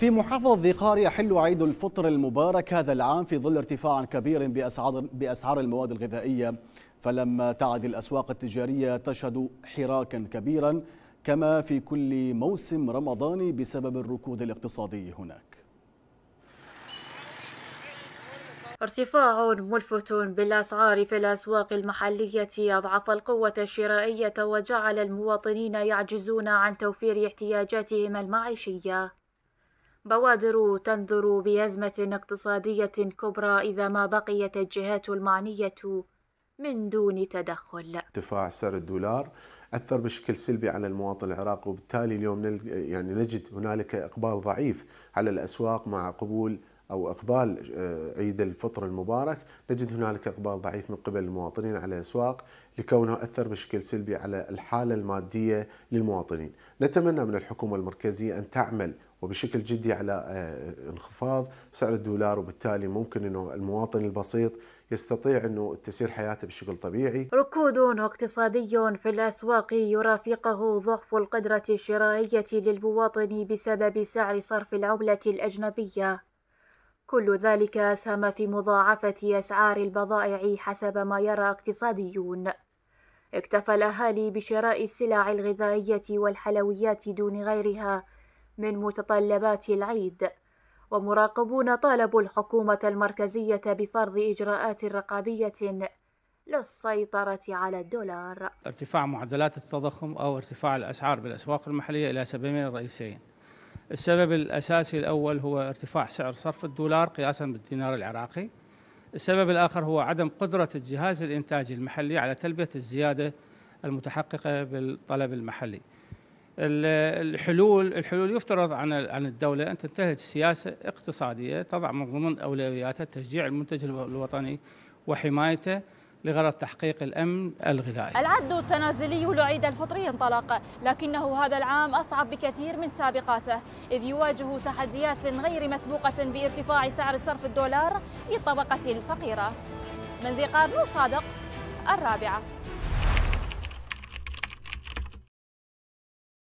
في محافظة ذي قار يحل عيد الفطر المبارك هذا العام في ظل ارتفاع كبير بأسعار, بأسعار المواد الغذائية فلما تعد الأسواق التجارية تشهد حراكا كبيرا كما في كل موسم رمضاني بسبب الركود الاقتصادي هناك ارتفاع ملفت بالأسعار في الأسواق المحلية أضعف القوة الشرائية وجعل المواطنين يعجزون عن توفير احتياجاتهم المعيشية بوادر تنذر بأزمة اقتصادية كبرى إذا ما بقيت الجهات المعنية من دون تدخل ارتفاع سعر الدولار أثر بشكل سلبي على المواطن العراقي وبالتالي اليوم يعني نجد هنالك إقبال ضعيف على الأسواق مع قبول او اقبال آه، عيد الفطر المبارك نجد هنالك اقبال ضعيف من قبل المواطنين على الاسواق لكونه اثر بشكل سلبي على الحاله الماديه للمواطنين. نتمنى من الحكومه المركزيه ان تعمل وبشكل جدي على آه، آه، انخفاض سعر الدولار وبالتالي ممكن انه المواطن البسيط يستطيع انه تسير حياته بشكل طبيعي. ركود اقتصادي في الاسواق يرافقه ضعف القدره الشرائيه للمواطن بسبب سعر صرف العمله الاجنبيه. كل ذلك اسهم في مضاعفه اسعار البضائع حسب ما يرى اقتصاديون. اكتفى الاهالي بشراء السلع الغذائيه والحلويات دون غيرها من متطلبات العيد ومراقبون طالبوا الحكومة المركزية بفرض إجراءات رقابية للسيطرة على الدولار ارتفاع معدلات التضخم أو ارتفاع الأسعار بالأسواق المحلية إلى سببين رئيسيين السبب الأساسي الأول هو ارتفاع سعر صرف الدولار قياسا بالدينار العراقي السبب الآخر هو عدم قدرة الجهاز الإنتاجي المحلي على تلبية الزيادة المتحققة بالطلب المحلي الحلول الحلول يفترض عن عن الدوله ان تنتهج سياسه اقتصاديه تضع من ضمن اولوياتها تشجيع المنتج الوطني وحمايته لغرض تحقيق الامن الغذائي. العد التنازلي لعيد الفطر ينطلق، لكنه هذا العام اصعب بكثير من سابقاته، اذ يواجه تحديات غير مسبوقه بارتفاع سعر صرف الدولار للطبقه الفقيره. من ذي قار صادق الرابعه.